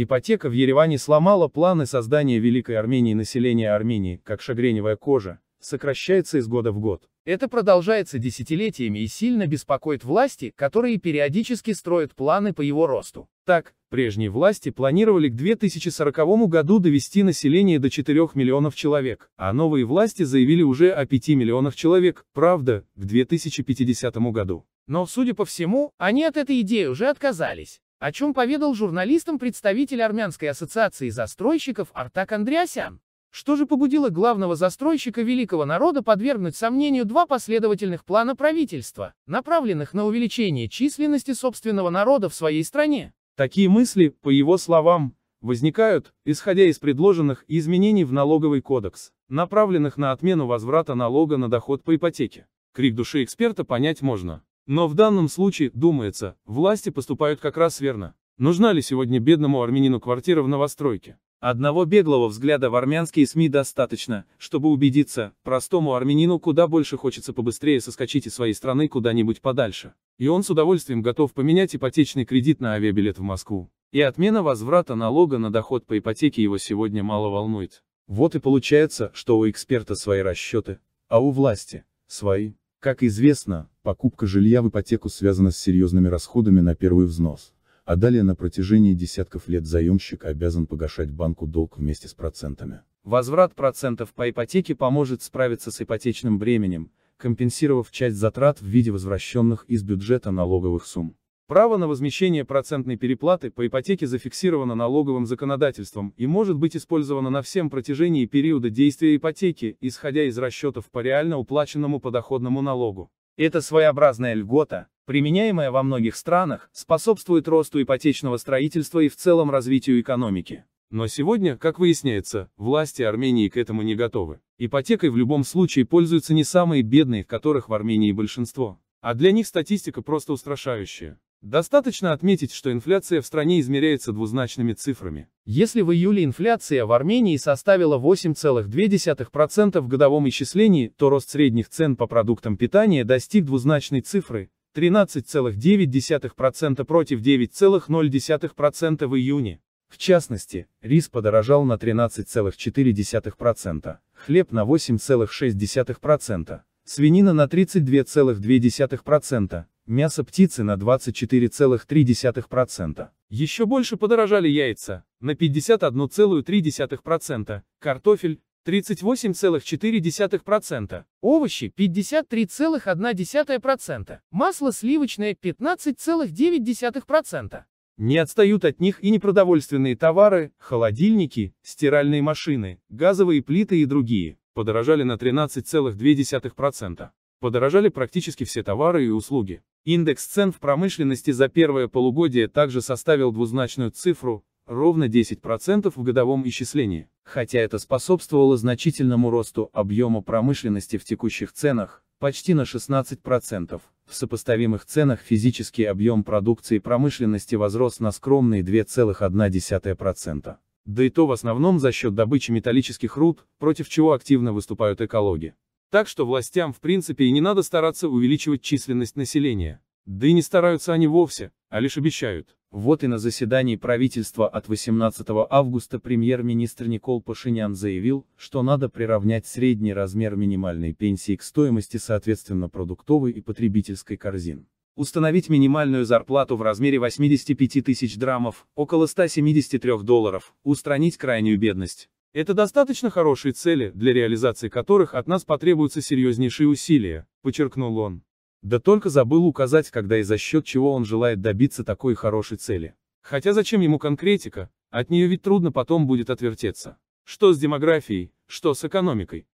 Ипотека в Ереване сломала планы создания Великой Армении населения Армении, как шагреневая кожа, сокращается из года в год. Это продолжается десятилетиями и сильно беспокоит власти, которые периодически строят планы по его росту. Так, прежние власти планировали к 2040 году довести население до 4 миллионов человек, а новые власти заявили уже о 5 миллионах человек, правда, к 2050 году. Но, судя по всему, они от этой идеи уже отказались о чем поведал журналистам представитель Армянской ассоциации застройщиков Артак Андреасян. Что же побудило главного застройщика великого народа подвергнуть сомнению два последовательных плана правительства, направленных на увеличение численности собственного народа в своей стране? Такие мысли, по его словам, возникают, исходя из предложенных изменений в налоговый кодекс, направленных на отмену возврата налога на доход по ипотеке. Крик души эксперта понять можно. Но в данном случае, думается, власти поступают как раз верно. Нужна ли сегодня бедному армянину квартира в новостройке? Одного беглого взгляда в армянские СМИ достаточно, чтобы убедиться, простому армянину куда больше хочется побыстрее соскочить из своей страны куда-нибудь подальше. И он с удовольствием готов поменять ипотечный кредит на авиабилет в Москву. И отмена возврата налога на доход по ипотеке его сегодня мало волнует. Вот и получается, что у эксперта свои расчеты, а у власти – свои. Как известно, Покупка жилья в ипотеку связана с серьезными расходами на первый взнос, а далее на протяжении десятков лет заемщик обязан погашать банку долг вместе с процентами. Возврат процентов по ипотеке поможет справиться с ипотечным бременем, компенсировав часть затрат в виде возвращенных из бюджета налоговых сумм. Право на возмещение процентной переплаты по ипотеке зафиксировано налоговым законодательством и может быть использовано на всем протяжении периода действия ипотеки, исходя из расчетов по реально уплаченному подоходному налогу. Эта своеобразная льгота, применяемая во многих странах, способствует росту ипотечного строительства и в целом развитию экономики. Но сегодня, как выясняется, власти Армении к этому не готовы. Ипотекой в любом случае пользуются не самые бедные, которых в Армении большинство. А для них статистика просто устрашающая. Достаточно отметить, что инфляция в стране измеряется двузначными цифрами. Если в июле инфляция в Армении составила 8,2% в годовом исчислении, то рост средних цен по продуктам питания достиг двузначной цифры 13,9% против 9,0% в июне. В частности, рис подорожал на 13,4%, хлеб на 8,6%, свинина на 32,2%, мясо птицы на 24,3%. Еще больше подорожали яйца, на 51,3%, картофель, 38,4%, овощи 53,1%, масло сливочное 15,9%. Не отстают от них и непродовольственные товары, холодильники, стиральные машины, газовые плиты и другие, подорожали на 13,2%. Подорожали практически все товары и услуги. Индекс цен в промышленности за первое полугодие также составил двузначную цифру, ровно 10% в годовом исчислении. Хотя это способствовало значительному росту объема промышленности в текущих ценах, почти на 16%. В сопоставимых ценах физический объем продукции промышленности возрос на скромные 2,1%. Да и то в основном за счет добычи металлических руд, против чего активно выступают экологи. Так что властям в принципе и не надо стараться увеличивать численность населения. Да и не стараются они вовсе, а лишь обещают. Вот и на заседании правительства от 18 августа премьер-министр Никол Пашинян заявил, что надо приравнять средний размер минимальной пенсии к стоимости соответственно продуктовой и потребительской корзин. Установить минимальную зарплату в размере 85 тысяч драмов, около 173 долларов, устранить крайнюю бедность. Это достаточно хорошие цели, для реализации которых от нас потребуются серьезнейшие усилия, подчеркнул он. Да только забыл указать, когда и за счет чего он желает добиться такой хорошей цели. Хотя зачем ему конкретика, от нее ведь трудно потом будет отвертеться. Что с демографией, что с экономикой?